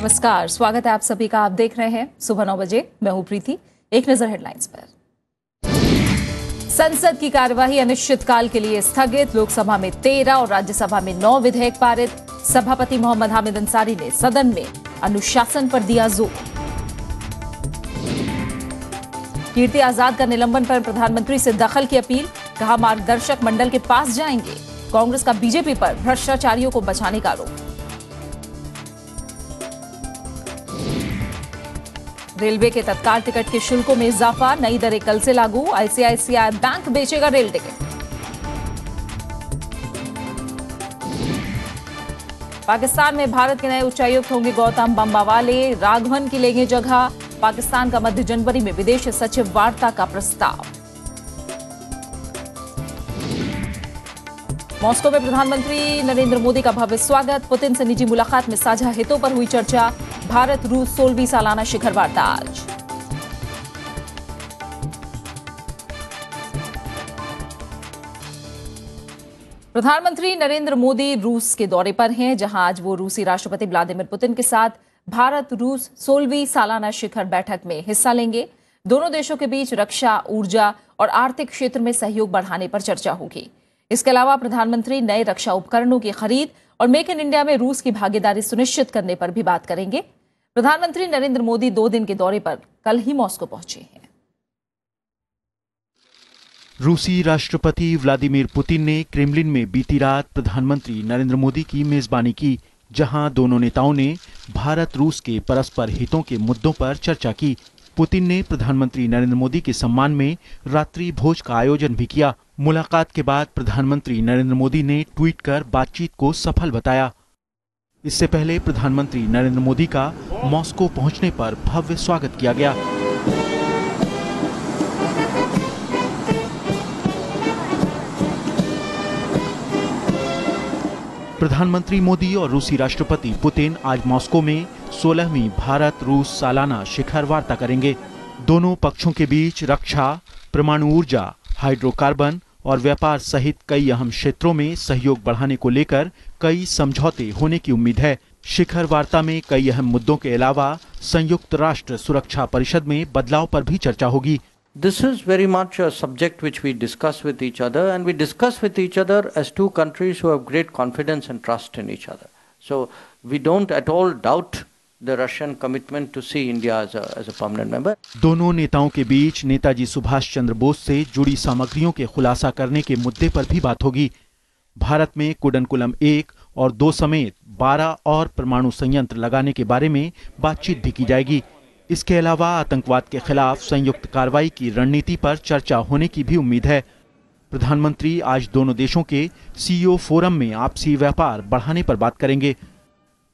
नमस्कार स्वागत है आप सभी का आप देख रहे हैं सुबह नौ बजे मैं हूं प्रीति एक नजर हेडलाइंस पर संसद की कार्यवाही अनिश्चितकाल के लिए स्थगित लोकसभा में तेरह और राज्यसभा में नौ विधेयक पारित सभापति मोहम्मद हामिद अंसारी ने सदन में अनुशासन पर दिया जोर कीर्ति आजाद का निलंबन पर प्रधानमंत्री से दखल की अपील कहा मार्गदर्शक मंडल के पास जाएंगे कांग्रेस का बीजेपी पर भ्रष्टाचारियों को बचाने का आरोप रेलवे के तत्काल टिकट के शुल्कों में इजाफा नई दरें कल से लागू आईसीआईसीआई बैंक बेचेगा रेल टिकट पाकिस्तान में भारत के नए उच्चायुक्त होंगे गौतम बम्बावाले राघवन की लेंगे जगह पाकिस्तान का मध्य जनवरी में विदेश सचिव वार्ता का प्रस्ताव मॉस्को में प्रधानमंत्री नरेंद्र मोदी का भव्य स्वागत पुतिन से निजी मुलाकात में साझा हितों पर हुई चर्चा भारत रूस सोलवी सालाना शिखर वार्ता आज प्रधानमंत्री नरेंद्र मोदी रूस के दौरे पर हैं जहां आज वो रूसी राष्ट्रपति व्लादिमीर पुतिन के साथ भारत रूस सोलहवीं सालाना शिखर बैठक में हिस्सा लेंगे दोनों देशों के बीच रक्षा ऊर्जा और आर्थिक क्षेत्र में सहयोग बढ़ाने पर चर्चा होगी इसके अलावा प्रधानमंत्री नए रक्षा उपकरणों की खरीद और मेक इन इंडिया में रूस की भागीदारी सुनिश्चित करने पर भी बात करेंगे प्रधानमंत्री नरेंद्र मोदी दो दिन के दौरे पर कल ही मॉस्को पहुंचे हैं रूसी राष्ट्रपति व्लादिमीर पुतिन ने क्रेमलिन में बीती रात प्रधानमंत्री नरेंद्र मोदी की मेजबानी की जहां दोनों नेताओं ने भारत रूस के परस्पर हितों के मुद्दों पर चर्चा की पुतिन ने प्रधानमंत्री नरेंद्र मोदी के सम्मान में रात्रि भोज का आयोजन भी किया मुलाकात के बाद प्रधानमंत्री नरेंद्र मोदी ने ट्वीट कर बातचीत को सफल बताया इससे पहले प्रधानमंत्री नरेंद्र मोदी का मॉस्को पहुंचने पर भव्य स्वागत किया गया प्रधानमंत्री मोदी और रूसी राष्ट्रपति पुतिन आज मॉस्को में सोलहवीं भारत रूस सालाना शिखर वार्ता करेंगे दोनों पक्षों के बीच रक्षा परमाणु ऊर्जा हाइड्रोकार्बन और व्यापार सहित कई अहम क्षेत्रों में सहयोग बढ़ाने को लेकर कई समझौते होने की उम्मीद है शिखर वार्ता में कई अहम मुद्दों के अलावा संयुक्त राष्ट्र सुरक्षा परिषद में बदलाव पर भी चर्चा होगी this is very much subject which we discuss with each other and we discuss with each other as two countries great confidence and trust in each other so we don't at all doubt Russian commitment to see India दोनों नेताओं के बीच नेताजी सुभाष चंद्र बोस से जुड़ी सामग्रियों के खुलासा करने के मुद्दे पर भी बात होगी भारत में कुडनकुलम एक और दो समेत 12 और परमाणु संयंत्र लगाने के बारे में बातचीत भी की जाएगी इसके अलावा आतंकवाद के खिलाफ संयुक्त कार्रवाई की रणनीति पर चर्चा होने की भी उम्मीद है प्रधानमंत्री आज दोनों देशों के सीईओ फोरम में आपसी व्यापार बढ़ाने पर बात करेंगे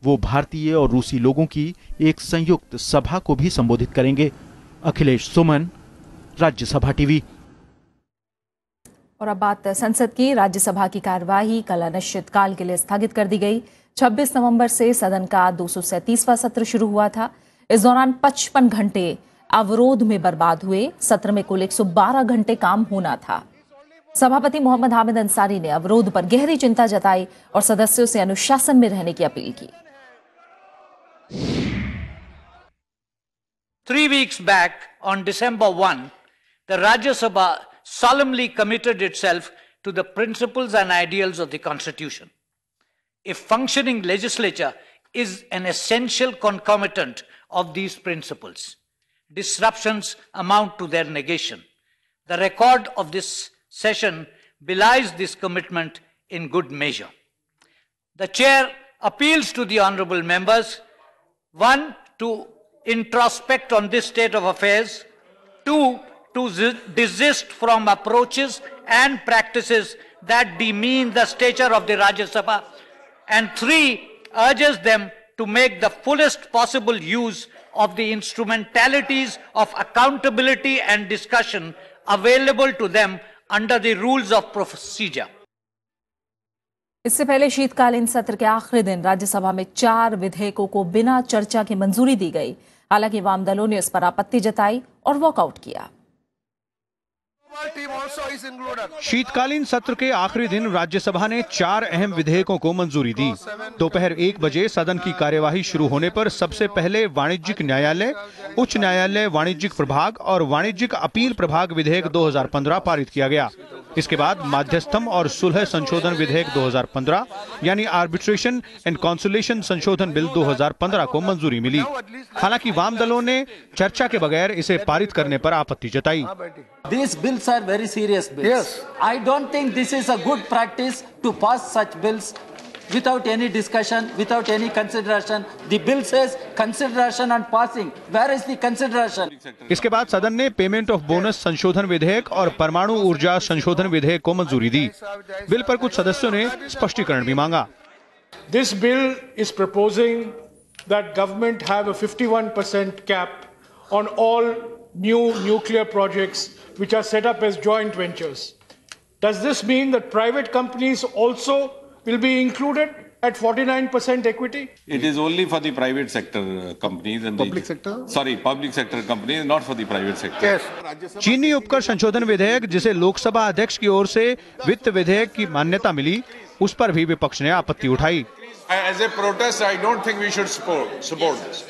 वो भारतीय और रूसी लोगों की एक संयुक्त सभा को भी संबोधित करेंगे अखिलेश सुमन राज्यसभा टीवी और अब बात संसद की राज्यसभा की कार्यवाही कल अनिश्चितकाल के लिए स्थगित कर दी गई 26 नवंबर से सदन का दो सत्र शुरू हुआ था इस दौरान पचपन घंटे अवरोध में बर्बाद हुए सत्र में कुल 112 घंटे काम होना था सभापति मोहम्मद हामिद अंसारी ने अवरोध पर गहरी चिंता जताई और सदस्यों से अनुशासन में रहने की अपील की three weeks back on December one Rajya Sabha solemnly committed itself to the principles and ideals of the Constitution. A functioning legislature is an essential concomitant of these principles. Disruptions amount to their negation. The record of this session belies this commitment in good measure. The chair appeals to the honorable members, one, to introspect on this state of affairs, two, to desist from approaches and practices that demean the stature of the Rajya Sabha. And three, urges them to make the fullest possible use of the instrumentalities of accountability and discussion available to them under the rules of procedure. इससे पहले शीतकालीन सत्र के आखिरी दिन राज्यसभा में चार विधेयकों को बिना चर्चा की मंजूरी दी गई हालांकि वाम दलों ने इस पर आपत्ति जताई और वॉकआउट किया शीतकालीन सत्र के आखिरी दिन राज्यसभा ने चार अहम विधेयकों को मंजूरी दी दोपहर एक बजे सदन की कार्यवाही शुरू होने पर सबसे पहले वाणिज्यिक न्यायालय उच्च न्यायालय वाणिज्यिक प्रभाग और वाणिज्यिक अपील प्रभाग विधेयक 2015 पारित किया गया इसके बाद माध्यस्थम और सुलह संशोधन विधेयक 2015 यानी आर्बिट्रेशन एंड कॉन्सुलेशन संशोधन बिल 2015 को मंजूरी मिली हालांकि वाम दलों ने चर्चा के बगैर इसे पारित करने पर आपत्ति जताई this bill bills are very serious bills. Yes. I don't think this is a good practice to pass such bills without any discussion, without any consideration. The bill says consideration and passing. Where is the consideration? इसके बाद सदन ने payment of bonus संशोधन विधेयक और परमाणु ऊर्जा संशोधन विधेयक को मंजूरी दी बिल पर कुछ सदस्यों ने स्पष्टीकरण भी मांगा this bill is proposing that government have a 51% cap on all new nuclear projects which are set up as joint ventures. Does this mean that private companies also will be included at 49% equity? It is only for the private sector companies and public the, sector. Sorry, public sector companies, not for the private sector. Yes. चीनी उपकर संशोधन विधेयक जिसे लोकसभा अध्यक्ष की ओर से वित्त विधेयक की मान्यता मिली उस पर भी विपक्ष ने आपत्ति उठाई As a protest, I don't think we should support, support this.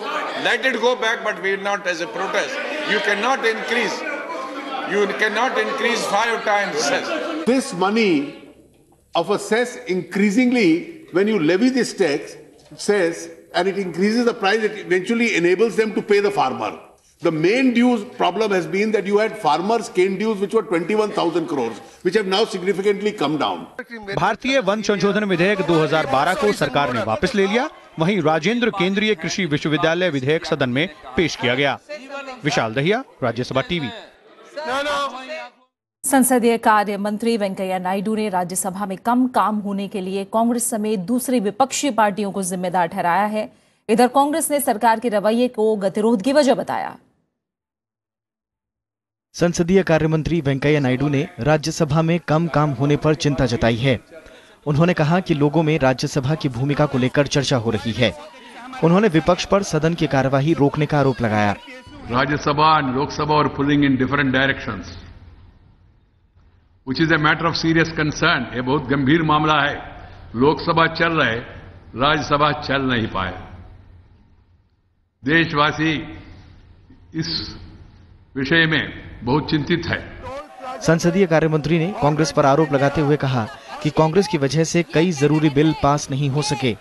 Let it go back, but we are not as a protest. You cannot increase. You cannot increase five times cess. This money of a cess increasingly, when you levy this tax, says, and it increases the price, it eventually enables them to pay the farmer. The main dues problem has been that you had farmers' cane dues which were 21,000 crores, which have now significantly come down. भारतीय वन संशोधन विधेयक 2012 को सरकार ने वापस ले लिया वहीं राजेंद्र केंद्रीय कृषि विश्वविद्यालय विधेयक सदन में पेश किया गया विशाल दहिया राज्यसभा टीवी संसदीय कार्य मंत्री वेंकैया नायडू ने राज्यसभा में कम काम होने के लिए कांग्रेस समेत दूसरी विपक्षी पार्टियों को जिम्मेदार ठहराया है इधर कांग्रेस ने सरकार के रवैये को गतिरोध की वजह बताया संसदीय कार्य मंत्री वेंकैया नायडू ने राज्यसभा में कम काम होने पर चिंता जताई है उन्होंने कहा कि लोगों में राज्यसभा की भूमिका को लेकर चर्चा हो रही है उन्होंने विपक्ष पर सदन की कार्यवाही रोकने का आरोप लगाया राज्यसभा एंड लोकसभा और pulling in different direction which is a matter of serious concern ये बहुत गंभीर मामला है लोकसभा चल रहे राज्यसभा चल नहीं पाए देशवासी इस विषय में बहुत चिंतित है संसदीय कार्य मंत्री ने कांग्रेस पर आरोप लगाते हुए कहा कि कांग्रेस की वजह से कई जरूरी बिल पास नहीं हो सके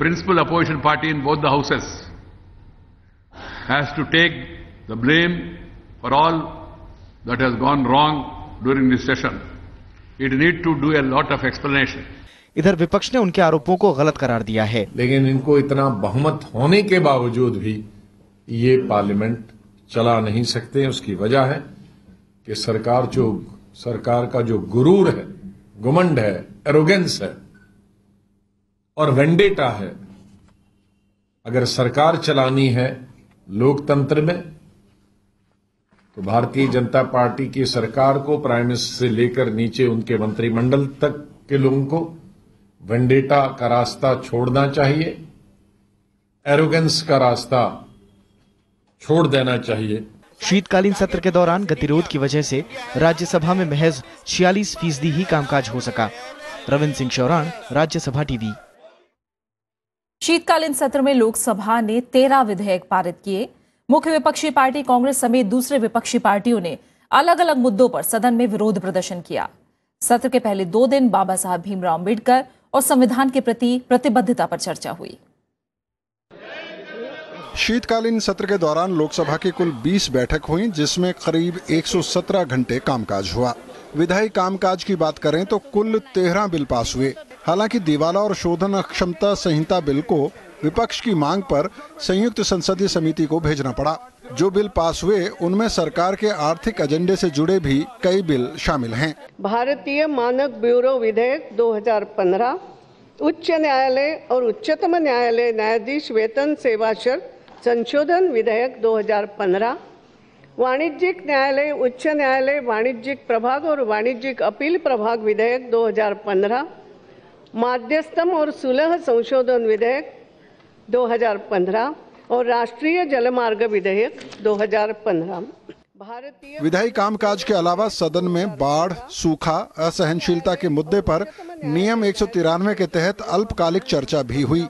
principal opposition party in both the houses has blame for all that has gone wrong during this session it need to do a lot of explanation इधर विपक्ष ने उनके आरोपों को गलत करार दिया है लेकिन इनको इतना बहुमत होने के बावजूद भी ये पार्लियामेंट चला नहीं सकते उसकी वजह है कि सरकार जो सरकार का जो गुरूर है घुमंड है एरोगेंस है और वेंडेटा है अगर सरकार चलानी है लोकतंत्र में तो भारतीय जनता पार्टी की सरकार को प्राइम मिनिस्टर से लेकर नीचे उनके मंत्रिमंडल तक के लोगों को वेंडेटा का रास्ता छोड़ना चाहिए एरोगेंस का रास्ता छोड़ देना चाहिए शीतकालीन सत्र के दौरान गतिरोध की वजह से राज्यसभा में महज छियालीस फीसदी ही कामकाज हो सका रविंद्र सिंह चौहान राज्यसभा टीवी शीतकालीन सत्र में लोकसभा ने तेरह विधेयक पारित किए मुख्य विपक्षी पार्टी कांग्रेस समेत दूसरे विपक्षी पार्टियों ने अलग अलग मुद्दों पर सदन में विरोध प्रदर्शन किया सत्र के पहले दो दिन बाबा साहब भीमराव अम्बेडकर और संविधान के प्रति प्रतिबद्धता पर चर्चा हुई शीतकालीन सत्र के दौरान लोकसभा की कुल 20 बैठक हुई जिसमें करीब 117 घंटे कामकाज हुआ विधायी कामकाज की बात करें तो कुल तेरह बिल पास हुए हालांकि दिवाला और शोधन अक्षमता संहिता बिल को विपक्ष की मांग पर संयुक्त संसदीय समिति को भेजना पड़ा जो बिल पास हुए उनमें सरकार के आर्थिक एजेंडे से जुड़े भी कई बिल शामिल हैं भारतीय मानक ब्यूरो विधेयक 2015 उच्च न्यायालय और उच्चतम न्यायालय न्यायाधीश वेतन सेवा शर्त संशोधन विधेयक 2015 वाणिज्यिक न्यायालय उच्च न्यायालय वाणिज्यिक प्रभाग और वाणिज्यिक अपील प्रभाग विधेयक 2015 माध्यस्थम और सुलह संशोधन विधेयक 2015 और राष्ट्रीय जलमार्ग विधेयक 2015 विधायी कामकाज के अलावा सदन में बाढ़ सूखा असहनशीलता के मुद्दे पर नियम एक के तहत अल्पकालिक चर्चा भी हुई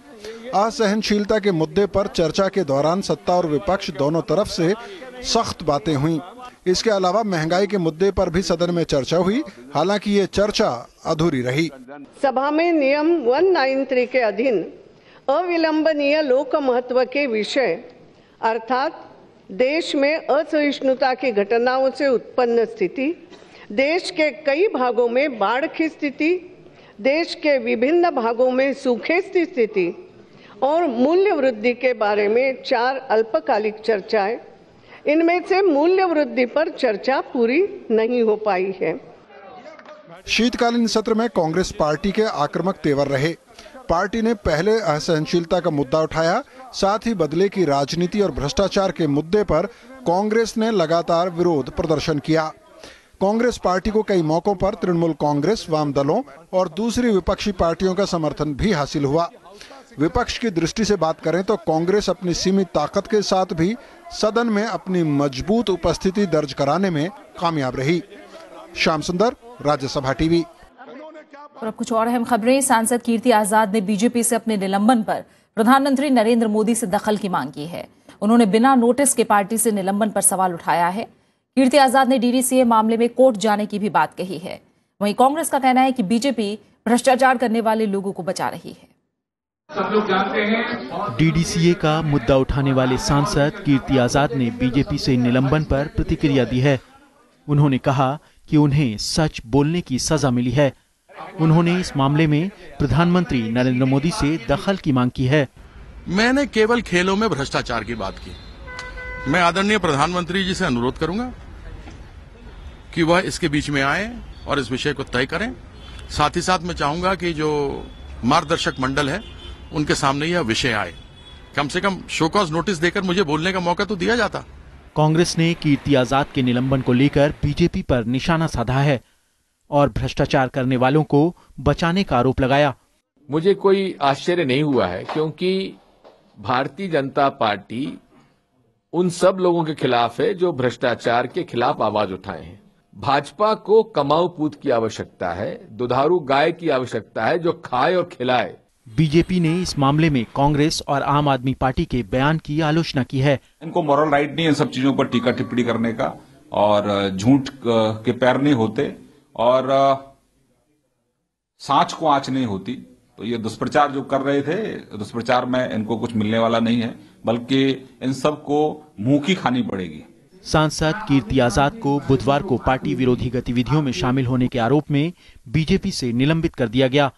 असहनशीलता के मुद्दे पर चर्चा के दौरान सत्ता और विपक्ष दोनों तरफ से सख्त बातें हुई इसके अलावा महंगाई के मुद्दे पर भी सदन में चर्चा हुई हालांकि ये चर्चा अधूरी रही सभा में नियम 193 के अधीन अविलंबनीय लोक महत्व के विषय अर्थात देश में असहिष्णुता की घटनाओं से उत्पन्न स्थिति देश के कई भागों में बाढ़ की स्थिति देश के विभिन्न भागों में सूखे की स्थिति और मूल्य वृद्धि के बारे में चार अल्पकालिक चर्चाएं इनमें से मूल्य वृद्धि पर चर्चा पूरी नहीं हो पाई है शीतकालीन सत्र में कांग्रेस पार्टी के आक्रमक तेवर रहे पार्टी ने पहले असहनशीलता का मुद्दा उठाया साथ ही बदले की राजनीति और भ्रष्टाचार के मुद्दे पर कांग्रेस ने लगातार विरोध प्रदर्शन किया कांग्रेस पार्टी को कई मौकों पर तृणमूल कांग्रेस वाम दलों और दूसरी विपक्षी पार्टियों का समर्थन भी हासिल हुआ विपक्ष की दृष्टि से बात करें तो कांग्रेस अपनी सीमित ताकत के साथ भी सदन में अपनी मजबूत उपस्थिति दर्ज कराने में कामयाब रही श्याम सुंदर राज्यसभा टीवी और अब कुछ और अहम खबरें सांसद कीर्ति आजाद ने बीजेपी से अपने निलंबन पर प्रधानमंत्री नरेंद्र मोदी से दखल की मांग की है उन्होंने बिना नोटिस के पार्टी से निलंबन पर सवाल उठाया है कीर्ति आजाद ने डीडीसीए मामले में कोर्ट जाने की भी बात कही है वहीं कांग्रेस का कहना है कि बीजेपी भ्रष्टाचार करने वाले लोगों को बचा रही है डीडीसीए का मुद्दा उठाने वाले सांसद कीर्ति आजाद ने बीजेपी से निलंबन पर प्रतिक्रिया दी है उन्होंने कहा कि उन्हें सच बोलने की सजा मिली है उन्होंने इस मामले में प्रधानमंत्री नरेंद्र मोदी से दखल की मांग की है मैंने केवल खेलों में भ्रष्टाचार की बात की मैं आदरणीय प्रधानमंत्री जी से अनुरोध करूंगा कि वह इसके बीच में आए और इस विषय को तय करें साथ ही साथ मैं चाहूंगा कि जो मार्गदर्शक मंडल है उनके सामने यह विषय आए कम से कम शोकॉज नोटिस देकर मुझे बोलने का मौका तो दिया जाता कांग्रेस ने कीर्ति आजाद के निलंबन को लेकर बीजेपी पर निशाना साधा है और भ्रष्टाचार करने वालों को बचाने का आरोप लगाया मुझे कोई आश्चर्य नहीं हुआ है क्योंकि भारतीय जनता पार्टी उन सब लोगों के खिलाफ है जो भ्रष्टाचार के खिलाफ आवाज उठाए हैं भाजपा को कमाऊ पूत की आवश्यकता है दुधारू गाय की आवश्यकता है जो खाए और खिलाए बीजेपी ने इस मामले में कांग्रेस और आम आदमी पार्टी के बयान की आलोचना की है इनको मॉरल राइट नहीं है सब चीजों पर टीका टिप्पणी करने का और झूठ के पैर नहीं होते और सांच को आंच नहीं होती तो ये दुष्प्रचार जो कर रहे थे दुष्प्रचार में इनको कुछ मिलने वाला नहीं है बल्कि इन सब को मुंह की खानी पड़ेगी सांसद कीर्ति आजाद को बुधवार को पार्टी विरोधी गतिविधियों में शामिल होने के आरोप में बीजेपी से निलंबित कर दिया गया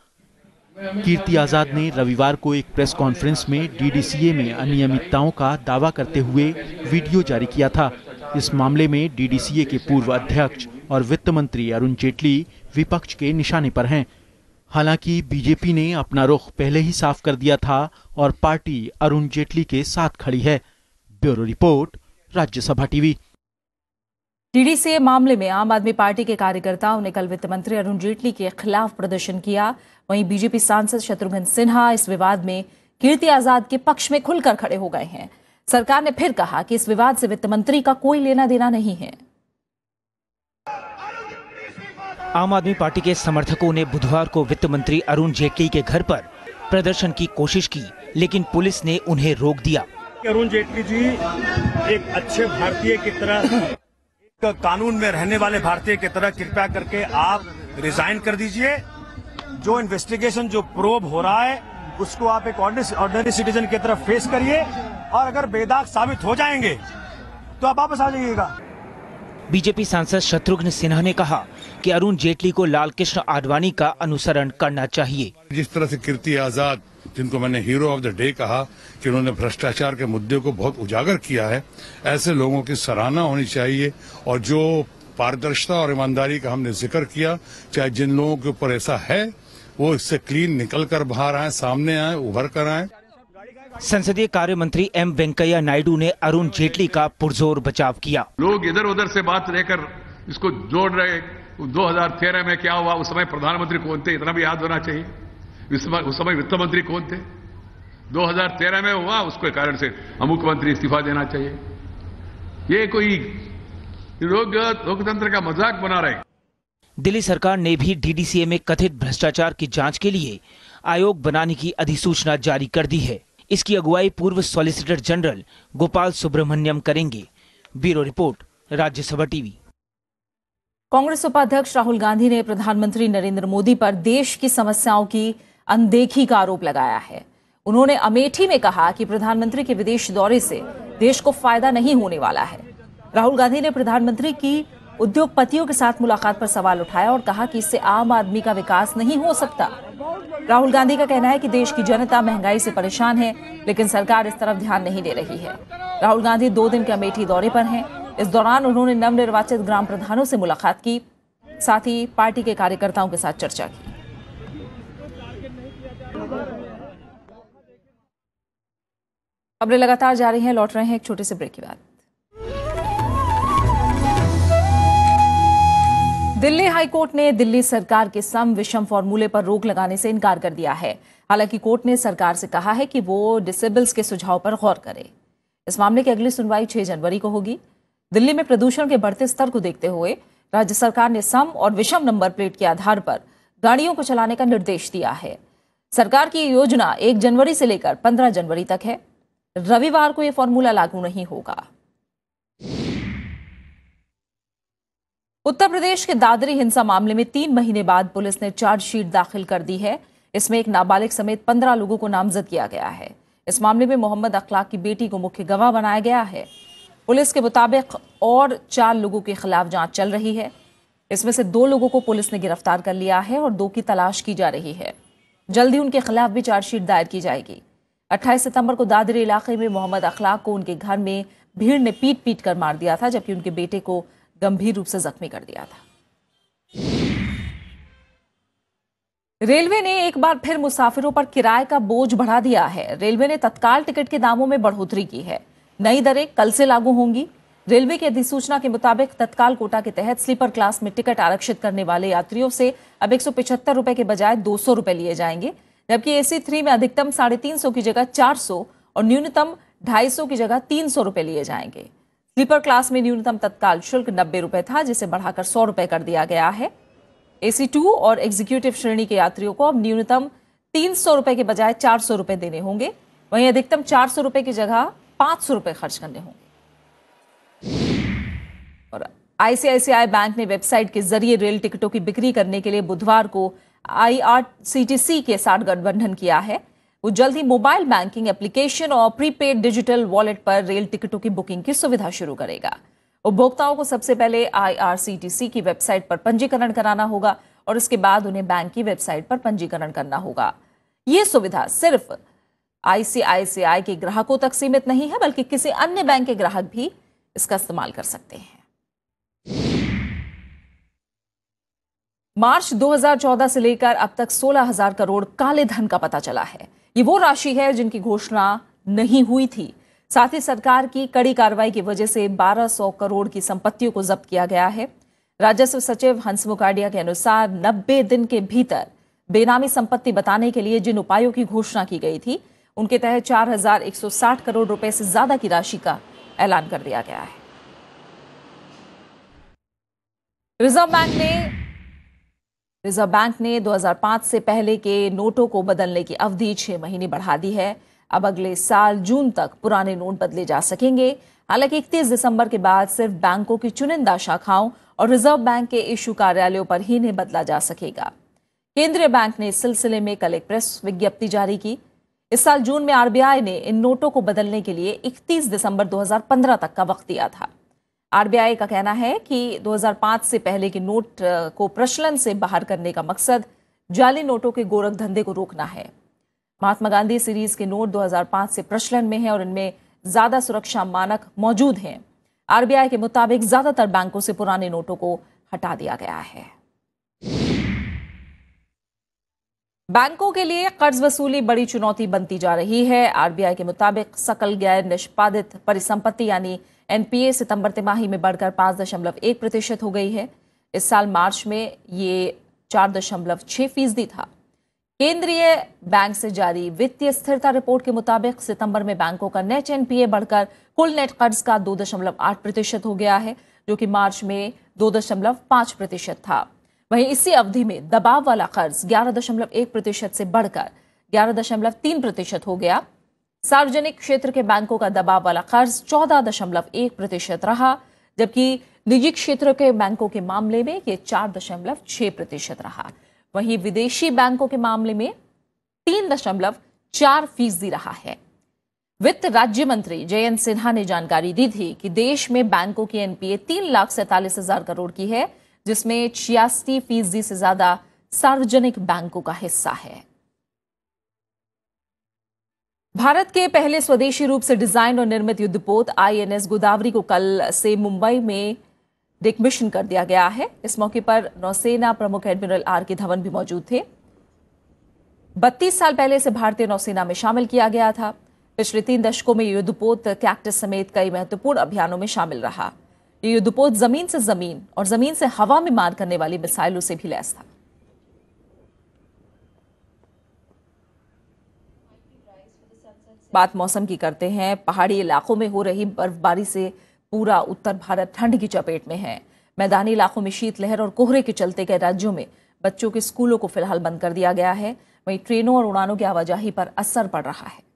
कीर्ति आजाद ने रविवार को एक प्रेस कॉन्फ्रेंस में डीडीसीए में अनियमितताओं का दावा करते हुए वीडियो जारी किया था इस मामले में डीडीसीए के पूर्व अध्यक्ष और वित्त मंत्री अरुण जेटली विपक्ष के निशाने पर हैं हालांकि बीजेपी ने अपना रुख पहले ही साफ कर दिया था और पार्टी अरुण जेटली के साथ खड़ी है bureau report Rajya Sabha TV DDCA मामले में आम आदमी पार्टी के कार्यकर्ताओं ने कल वित्त मंत्री अरुण जेटली के खिलाफ प्रदर्शन किया वहीं बीजेपी सांसद शत्रुघ्न सिन्हा इस विवाद में कीर्ति आजाद के पक्ष में खुलकर खड़े हो गए हैं सरकार ने फिर कहा कि इस विवाद से वित्त मंत्री का कोई लेना देना नहीं है आम आदमी पार्टी के समर्थकों ने बुधवार को वित्त मंत्री अरुण जेटली के घर पर प्रदर्शन की कोशिश की लेकिन पुलिस ने उन्हें रोक दिया अरुण जेटली जी एक अच्छे भारतीय की तरह कानून में रहने वाले भारतीय की तरह कृपया करके आप रिजाइन कर दीजिए जो इन्वेस्टिगेशन जो प्रोब हो रहा है उसको आप एक ऑर्डनरी सिटीजन की तरफ फेस करिए और अगर बेदाग साबित हो जाएंगे तो आप वापस आ जाइएगा बीजेपी सांसद शत्रुघ्न सिन्हा ने कहा कि अरुण जेटली को लालकृष्ण आडवाणी का अनुसरण करना चाहिए जिस तरह से कीर्ति आजाद जिनको मैंने हीरो ऑफ द डे कहा कि उन्होंने भ्रष्टाचार के मुद्दे को बहुत उजागर किया है ऐसे लोगों की सराहना होनी चाहिए और जो पारदर्शिता और ईमानदारी का हमने जिक्र किया चाहे जिन लोगों के ऊपर ऐसा है वो इससे क्लीन निकल कर बाहर आए सामने आए उभर कर आए संसदीय कार्य मंत्री एम वेंकैया नायडू ने अरुण जेटली का पुरजोर बचाव किया लोग इधर उधर से बात लेकर इसको जोड़ रहे 2013 में क्या हुआ उस समय प्रधानमंत्री कौन थे इतना भी याद होना चाहिए उस समय वित्त मंत्री कौन थे 2013 में हुआ उसके कारण से अमुक इस्तीफा देना चाहिए ये कोई लोकतंत्र का मजाक बना रहे दिल्ली सरकार ने भी डीडीसीए में कथित भ्रष्टाचार की जांच के लिए आयोग बनाने की अधिसूचना जारी कर दी है इसकी अगुवाई पूर्व सॉलिसिटर जनरल गोपाल सुब्रमण्यम करेंगे bureau report Rajya Sabha TV Congress उपाध्यक्ष राहुल गांधी ने प्रधानमंत्री नरेंद्र मोदी पर देश की समस्याओं की अनदेखी का आरोप लगाया है उन्होंने अमेठी में कहा कि प्रधानमंत्री के विदेश दौरे से देश को फायदा नहीं होने वाला है राहुल गांधी ने प्रधानमंत्री की उद्योगपतियों के साथ मुलाकात पर सवाल उठाया और कहा कि इससे आम आदमी का विकास नहीं हो सकता राहुल गांधी का कहना है कि देश की जनता महंगाई से परेशान है लेकिन सरकार इस तरफ ध्यान नहीं दे रही है राहुल गांधी दो दिन के अमेठी दौरे पर हैं इस दौरान उन्होंने नवनिर्वाचित ग्राम प्रधानों से मुलाकात की साथ ही पार्टी के कार्यकर्ताओं के साथ चर्चा की खबरें लगातार जारी हैं लौट रहे हैं एक छोटे से ब्रेक के बाद दिल्ली हाईकोर्ट ने दिल्ली सरकार के सम विषम फॉर्मूले पर रोक लगाने से इनकार कर दिया है हालांकि कोर्ट ने सरकार से कहा है कि वो डिसेबल्स के सुझाव पर गौर करे इस मामले की अगली सुनवाई 6 जनवरी को होगी दिल्ली में प्रदूषण के बढ़ते स्तर को देखते हुए राज्य सरकार ने सम और विषम नंबर प्लेट के आधार पर गाड़ियों को चलाने का निर्देश दिया है सरकार की योजना एक जनवरी से लेकर पंद्रह जनवरी तक है रविवार को यह फॉर्मूला लागू नहीं होगा उत्तर प्रदेश के दादरी हिंसा मामले में तीन महीने बाद पुलिस ने चार्जशीट दाखिल कर दी है इसमें एक नाबालिग समेत पंद्रह लोगों को नामजद किया गया है इस मामले में मोहम्मद अखलाक की बेटी को मुख्य गवाह बनाया गया है पुलिस के मुताबिक और चार लोगों के खिलाफ जांच चल रही है इसमें से दो लोगों को पुलिस ने गिरफ्तार कर लिया है और दो की तलाश की जा रही है जल्दी उनके खिलाफ भी चार्जशीट दायर की जाएगी 28 सितंबर को दादर इलाके में मोहम्मद अखलाक को उनके घर में भीड़ ने पीट पीट कर मार दिया था जबकि उनके बेटे को गंभीर रूप से जख्मी कर दिया था रेलवे ने एक बार फिर मुसाफिरों पर किराए का बोझ बढ़ा दिया है रेलवे ने तत्काल टिकट के दामों में बढ़ोतरी की है नई दरें कल से लागू होंगी रेलवे की अधिसूचना के मुताबिक तत्काल कोटा के तहत स्लीपर क्लास में टिकट आरक्षित करने वाले यात्रियों से अब एक रुपए के बजाय दो सौ रुपए लिए जाएंगे जबकि सी थ्री में अधिकतम साढ़े तीन सौ की जगह चार सौ और न्यूनतम ढाई सौ की जगह तीन सौ रुपए लिए जाएंगे स्लीपर क्लास में न्यूनतम तत्काल शुल्क नब्बे रुपए था जिसे बढ़ाकर सौ रुपए कर दिया गया है एसी टू और एग्जीक्यूटिव श्रेणी के यात्रियों को अब न्यूनतम तीन सौ रुपए के बजाय चार सौ रुपए देने होंगे वहीं अधिकतम चार सौ रुपए की जगह पांच सौ रुपए खर्च करने होंगे और आईसीआईसीआई बैंक ने वेबसाइट के जरिए रेल टिकटों की बिक्री करने के लिए बुधवार को आईआरसीटीसी के साथ गठबंधन किया है वो जल्द ही मोबाइल बैंकिंग एप्लीकेशन और प्रीपेड डिजिटल वॉलेट पर रेल टिकटों की बुकिंग की सुविधा शुरू करेगा उपभोक्ताओं को सबसे पहले आईआरसीटीसी की वेबसाइट पर पंजीकरण कराना होगा और उसके बाद उन्हें बैंक की वेबसाइट पर पंजीकरण करना होगा ये सुविधा सिर्फ आईसीआईसीआई के ग्राहकों तक सीमित नहीं है बल्कि किसी अन्य बैंक के ग्राहक भी इसका इस्तेमाल कर सकते हैं मार्च 2014 से लेकर अब तक 16,000 करोड़ काले धन का पता चला है ये वो राशि है जिनकी घोषणा नहीं हुई थी साथ ही सरकार की कड़ी कार्रवाई की वजह से 1200 करोड़ की संपत्तियों को जब्त किया गया है राजस्व सचिव हंस मुकाडिया के अनुसार 90 दिन के भीतर बेनामी संपत्ति बताने के लिए जिन उपायों की घोषणा की गई थी उनके तहत 4,160 करोड़ रुपए से ज्यादा की राशि का ऐलान कर दिया गया है रिजर्व बैंक ने रिजर्व बैंक ने 2005 से पहले के नोटों को बदलने की अवधि छह महीने बढ़ा दी है अब अगले साल जून तक पुराने नोट बदले जा सकेंगे हालांकि इकतीस दिसंबर के बाद सिर्फ बैंकों की चुनिंदा शाखाओं और रिजर्व बैंक के इशू कार्यालयों पर ही इन्हें बदला जा सकेगा केंद्रीय बैंक ने इस सिलसिले में कल एक प्रेस विज्ञप्ति जारी की इस साल जून में आरबीआई ने इन नोटों को बदलने के लिए 31 दिसंबर 2015 तक का वक्त दिया था आरबीआई का कहना है कि 2005 से पहले के नोट को प्रचलन से बाहर करने का मकसद जाली नोटों के गोरख धंधे को रोकना है महात्मा गांधी सीरीज के नोट 2005 से प्रचलन में हैं और इनमें ज्यादा सुरक्षा मानक मौजूद हैं आरबीआई के मुताबिक ज्यादातर बैंकों से पुराने नोटों को हटा दिया गया है बैंकों के लिए कर्ज वसूली बड़ी चुनौती बनती जा रही है आरबीआई के मुताबिक सकल गैर निष्पादित परिसंपत्ति यानी एनपीए सितंबर तिमाही में बढ़कर पांच दशमलव एक प्रतिशत हो गई है इस साल मार्च में ये चार दशमलव छह फीसदी था केंद्रीय बैंक से जारी वित्तीय स्थिरता रिपोर्ट के मुताबिक सितंबर में बैंकों का नेट एनपीए बढ़कर कुल नेट कर्ज का दो दशमलव आठ प्रतिशत हो गया है जो कि मार्च में दो दशमलव पांच प्रतिशत था वहीं इसी अवधि में दबाव वाला कर्ज ग्यारह दशमलव एक प्रतिशत से बढ़कर ग्यारह दशमलव तीन प्रतिशत हो गया सार्वजनिक क्षेत्र के बैंकों का दबाव वाला कर्ज चौदह दशमलव एक प्रतिशत रहा जबकि निजी क्षेत्र के बैंकों के मामले में ये चार दशमलव छह प्रतिशत रहा वहीं विदेशी बैंकों के मामले में तीन दशमलव चार फीसदी रहा है वित्त राज्य मंत्री जयंत सिन्हा ने जानकारी दी थी कि देश में बैंकों की एनपीए तीन लाख सैतालीस हजार करोड़ की है जिसमें छियासी फीसदी से ज्यादा सार्वजनिक बैंकों का हिस्सा है भारत के पहले स्वदेशी रूप से डिजाइन और निर्मित युद्धपोत आईएनएस गोदावरी को कल से मुंबई में डिकमिशन कर दिया गया है इस मौके पर नौसेना प्रमुख एडमिरल आर के धवन भी मौजूद थे बत्तीस साल पहले इसे भारतीय नौसेना में शामिल किया गया था पिछले तीन दशकों में युद्धपोत कैक्टस समेत कई महत्वपूर्ण अभियानों में शामिल रहा ये युद्धपोत जमीन से जमीन और जमीन से हवा में मार करने वाली मिसाइलों से भी लैस था बात मौसम की करते हैं पहाड़ी इलाकों में हो रही बर्फबारी से पूरा उत्तर भारत ठंड की चपेट में है मैदानी इलाकों में शीतलहर और कोहरे के चलते कई राज्यों में बच्चों के स्कूलों को फिलहाल बंद कर दिया गया है वहीं ट्रेनों और उड़ानों की आवाजाही पर असर पड़ रहा है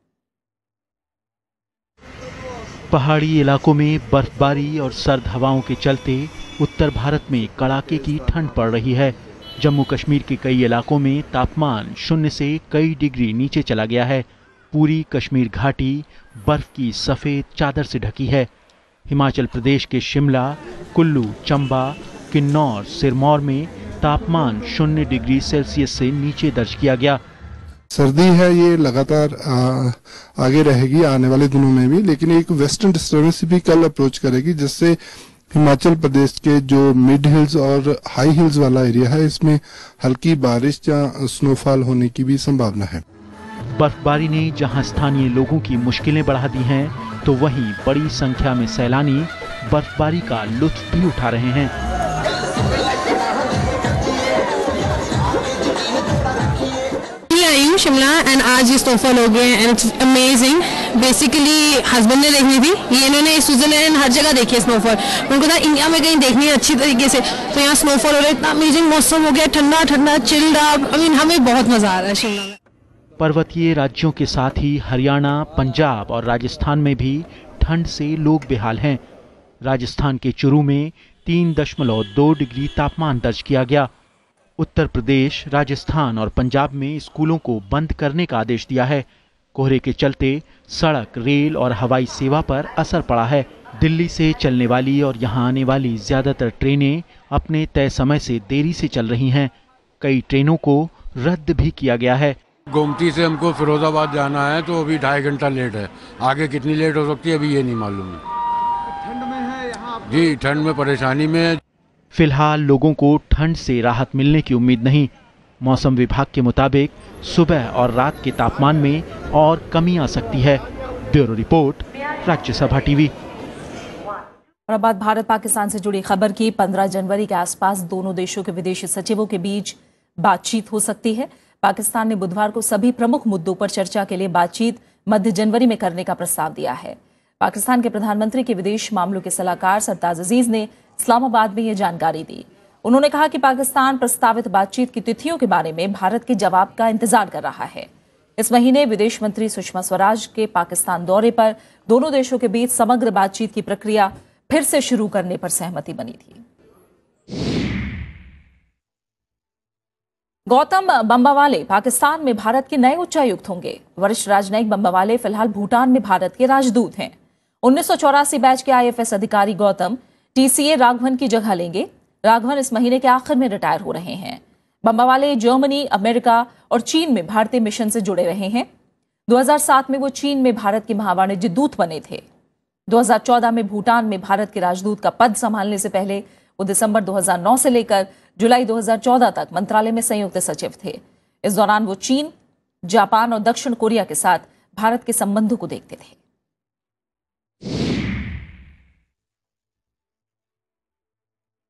पहाड़ी इलाकों में बर्फबारी और सर्द हवाओं के चलते उत्तर भारत में कड़ाके की ठंड पड़ रही है जम्मू कश्मीर के कई इलाकों में तापमान शून्य से कई डिग्री नीचे चला गया है पूरी कश्मीर घाटी बर्फ की सफ़ेद चादर से ढकी है हिमाचल प्रदेश के शिमला कुल्लू चंबा किन्नौर सिरमौर में तापमान शून्य डिग्री सेल्सियस से नीचे दर्ज किया गया सर्दी है ये लगातार आगे रहेगी आने वाले दिनों में भी लेकिन एक वेस्टर्न डिस्टर्बेंस भी कल अप्रोच करेगी जिससे हिमाचल प्रदेश के जो मिड हिल्स और हाई हिल्स वाला एरिया है इसमें हल्की बारिश या स्नोफॉल होने की भी संभावना है बर्फबारी ने जहां स्थानीय लोगों की मुश्किलें बढ़ा दी हैं तो वहीं बड़ी संख्या में सैलानी बर्फबारी का लुत्फ भी उठा रहे हैं फ्रॉम शिमला एंड आज ये तोहफा लोगे एंड अमेजिंग बेसिकली हस्बैंड ने देखनी थी ये इन्होंने स्विट्जरलैंड हर जगह देखी है स्नोफॉल उनको था इंडिया में कहीं देखनी है अच्छी तरीके से तो यहाँ स्नोफॉल हो रहा है इतना अमेजिंग मौसम हो गया ठंडा ठंडा चिल्ड आई मीन हमें बहुत मज़ा आ रहा है शिमला में पर्वतीय राज्यों के साथ ही हरियाणा पंजाब और राजस्थान में भी ठंड से लोग बेहाल हैं राजस्थान के चुरू में तीन दशमलव दो डिग्री तापमान दर्ज किया गया उत्तर प्रदेश राजस्थान और पंजाब में स्कूलों को बंद करने का आदेश दिया है कोहरे के चलते सड़क रेल और हवाई सेवा पर असर पड़ा है दिल्ली से चलने वाली और यहां आने वाली ज़्यादातर ट्रेनें अपने तय समय से देरी से चल रही हैं कई ट्रेनों को रद्द भी किया गया है गोमती से हमको फिरोजाबाद जाना है तो अभी ढाई घंटा लेट है आगे कितनी लेट हो सकती है अभी ये नहीं मालूम है जी ठंड में परेशानी में फिलहाल लोगों को ठंड से राहत मिलने की उम्मीद नहीं मौसम विभाग के मुताबिक सुबह और रात के तापमान में और कमी आ सकती है ब्यूरो रिपोर्ट राज्यसभा टीवी और बात भारत पाकिस्तान से जुड़ी खबर की 15 जनवरी के आसपास दोनों देशों के विदेशी सचिवों के बीच बातचीत हो सकती है पाकिस्तान ने बुधवार को सभी प्रमुख मुद्दों पर चर्चा के लिए बातचीत मध्य जनवरी में करने का प्रस्ताव दिया है पाकिस्तान के प्रधानमंत्री के विदेश मामलों के सलाहकार सरताज अजीज ने इस्लामाबाद में ये जानकारी दी उन्होंने कहा कि पाकिस्तान प्रस्तावित बातचीत की तिथियों के बारे में भारत के जवाब का इंतजार कर रहा है इस महीने विदेश मंत्री सुषमा स्वराज के पाकिस्तान दौरे पर दोनों देशों के बीच समग्र बातचीत की प्रक्रिया फिर से शुरू करने पर सहमति बनी थी गौतम बम्बावाले पाकिस्तान में भारत के नए उच्चायुक्त होंगे वरिष्ठ राजनयिक बम्बावाले फिलहाल भूटान में भारत के राजदूत हैं उन्नीस बैच के आईएफएस अधिकारी गौतम टीसीए राघवन की जगह लेंगे राघवन इस महीने के आखिर में रिटायर हो रहे हैं बम्बावाले जर्मनी अमेरिका और चीन में भारतीय मिशन से जुड़े रहे हैं 2007 में वो चीन में भारत के महावाणिज्य दूत बने थे 2014 में भूटान में भारत के राजदूत का पद संभालने से पहले वो दिसंबर 2009 से लेकर जुलाई 2014 तक मंत्रालय में संयुक्त सचिव थे इस दौरान वो चीन जापान और दक्षिण कोरिया के साथ भारत के संबंधों को देखते थे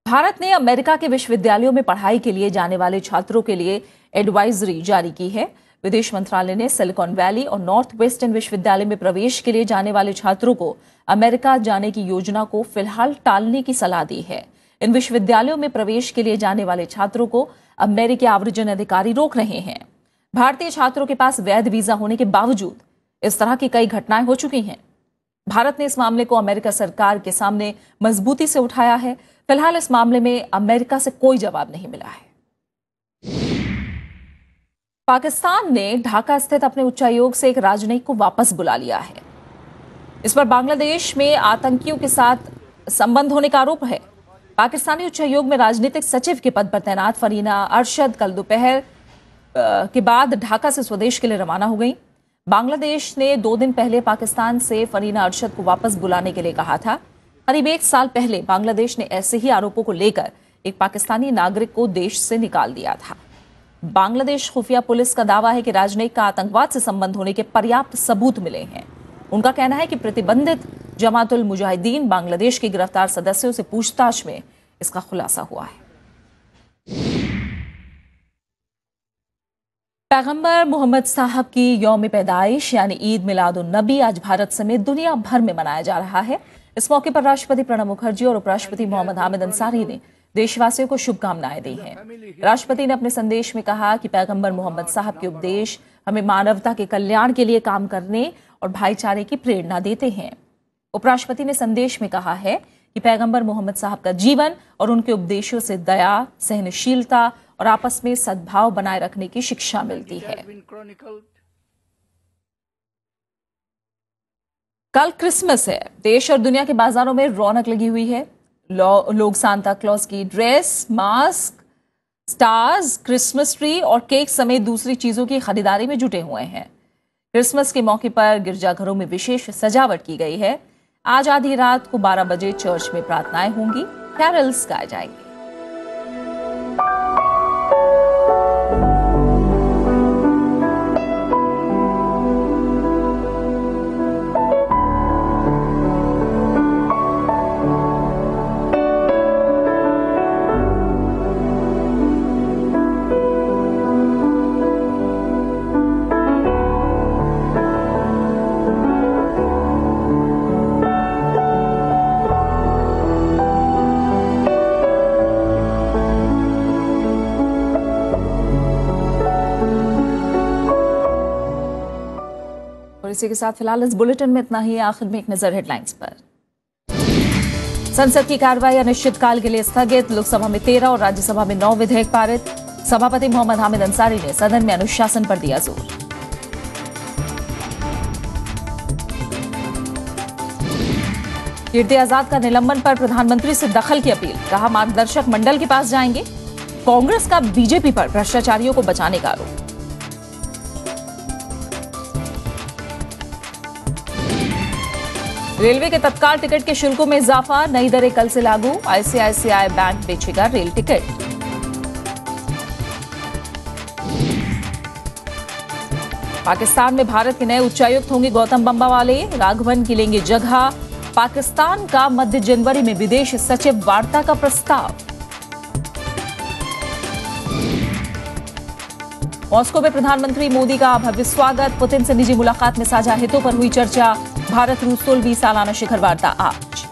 भारत ने अमेरिका के विश्वविद्यालयों में पढ़ाई के लिए जाने वाले छात्रों के लिए एडवाइजरी जारी की है विदेश मंत्रालय ने सिलिकॉन वैली और नॉर्थ वेस्टर्न विश्वविद्यालय में प्रवेश के लिए जाने वाले छात्रों को अमेरिका जाने की योजना को फिलहाल टालने की सलाह दी है इन विश्वविद्यालयों में प्रवेश के लिए जाने वाले छात्रों को अमेरिकी आवर्जन अधिकारी रोक रहे हैं भारतीय छात्रों के पास वैध वीजा होने के बावजूद इस तरह की कई घटनाएं हो चुकी हैं भारत ने इस मामले को अमेरिका सरकार के सामने मजबूती से उठाया है फिलहाल इस मामले में अमेरिका से कोई जवाब नहीं मिला है पाकिस्तान ने ढाका स्थित अपने उच्चायोग से एक राजनयिक को वापस बुला लिया है इस पर बांग्लादेश में आतंकियों के साथ संबंध होने का आरोप है पाकिस्तानी उच्चायोग में राजनीतिक सचिव के पद पर तैनात फरीना अरशद कल दोपहर के बाद ढाका से स्वदेश के लिए रवाना हो गई बांग्लादेश ने दो दिन पहले पाकिस्तान से फरीना अरशद को वापस बुलाने के लिए कहा था करीब एक साल पहले बांग्लादेश ने ऐसे ही आरोपों को लेकर एक पाकिस्तानी नागरिक को देश से निकाल दिया था बांग्लादेश खुफिया पुलिस का दावा है कि राजनयिक का आतंकवाद से संबंध होने के पर्याप्त सबूत मिले हैं उनका कहना है कि प्रतिबंधित जमातुल मुजाहिदीन बांग्लादेश के गिरफ्तार सदस्यों से पूछताछ में इसका खुलासा हुआ है पैगंबर मोहम्मद साहब की यौम पैदाइश यानी ईद मिलाद नबी आज भारत समेत दुनिया भर में मनाया जा रहा है इस मौके पर राष्ट्रपति प्रणब मुखर्जी और उपराष्ट्रपति मोहम्मद हामिद अंसारी ने देशवासियों को शुभकामनाएं दी हैं राष्ट्रपति ने अपने संदेश में कहा कि पैगंबर मोहम्मद साहब के उपदेश हमें मानवता के कल्याण के लिए काम करने और भाईचारे की प्रेरणा देते हैं उपराष्ट्रपति ने संदेश में कहा है कि पैगंबर मोहम्मद साहब का जीवन और उनके उपदेशों से दया सहनशीलता और आपस में सद्भाव बनाए रखने की शिक्षा मिलती है कल क्रिसमस है देश और दुनिया के बाजारों में रौनक लगी हुई है लोग लो सांता क्लॉज की dress mask stars Christmas tree और केक समेत दूसरी चीजों की खरीदारी में जुटे हुए हैं क्रिसमस के मौके पर गिरजाघरों में विशेष सजावट की गई है आज आधी रात को 12 बजे चर्च में प्रार्थनाएं होंगी कैरल्स गाए जाएंगे इसी के साथ फिलहाल इस बुलेटिन में इतना ही आखिर में एक नजर हेडलाइंस पर संसद की कार्रवाई अनिश्चितकाल के लिए स्थगित लोकसभा में तेरह और राज्यसभा में नौ विधेयक पारित सभापति मोहम्मद हामिद अंसारी ने सदन में अनुशासन पर दिया जोर कीर्ति आजाद का निलंबन पर प्रधानमंत्री से दखल की अपील कहा मार्गदर्शक मंडल के पास जाएंगे कांग्रेस का बीजेपी पर भ्रष्टाचारियों को बचाने का आरोप रेलवे के तत्काल टिकट के शुल्कों में इजाफा नई दरें कल से लागू आईसीआईसीआई बैंक बेचेगा रेल टिकट पाकिस्तान में भारत के नए उच्चायुक्त होंगे गौतम बंबा वाले राघवन की लेंगे जगह पाकिस्तान का मध्य जनवरी में विदेश सचिव वार्ता का प्रस्ताव मॉस्को में प्रधानमंत्री मोदी का भव्य स्वागत पुतिन से निजी मुलाकात में साझा हितों पर हुई चर्चा भारत रूस सोलहवीं सालाना शिखर वार्ता आज